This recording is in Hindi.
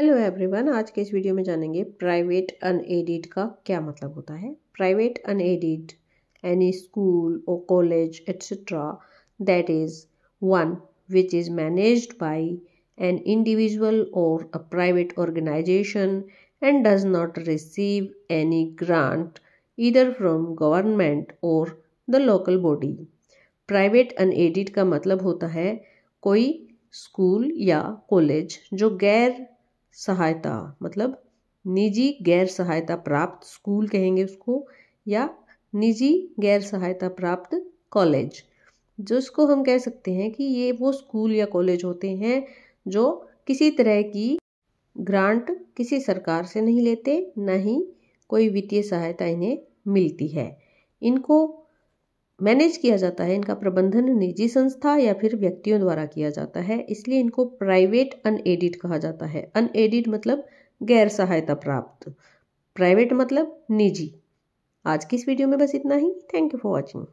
हेलो एवरीवन आज के इस वीडियो में जानेंगे प्राइवेट अनएडिड का क्या मतलब होता है प्राइवेट अनएडिड एनी स्कूल और college etcetera that is one which is managed by an individual और a private organisation and does not receive any grant either from government और the local body private unaided का मतलब होता है कोई स्कूल या कॉलेज जो गैर सहायता मतलब निजी गैर सहायता प्राप्त स्कूल कहेंगे उसको या निजी गैर सहायता प्राप्त कॉलेज जिसको हम कह सकते हैं कि ये वो स्कूल या कॉलेज होते हैं जो किसी तरह की ग्रांट किसी सरकार से नहीं लेते न ही कोई वित्तीय सहायता इन्हें मिलती है इनको मैनेज किया जाता है इनका प्रबंधन निजी संस्था या फिर व्यक्तियों द्वारा किया जाता है इसलिए इनको प्राइवेट अनएडिड कहा जाता है अनएडिड मतलब गैर सहायता प्राप्त प्राइवेट मतलब निजी आज की इस वीडियो में बस इतना ही थैंक यू फॉर वॉचिंग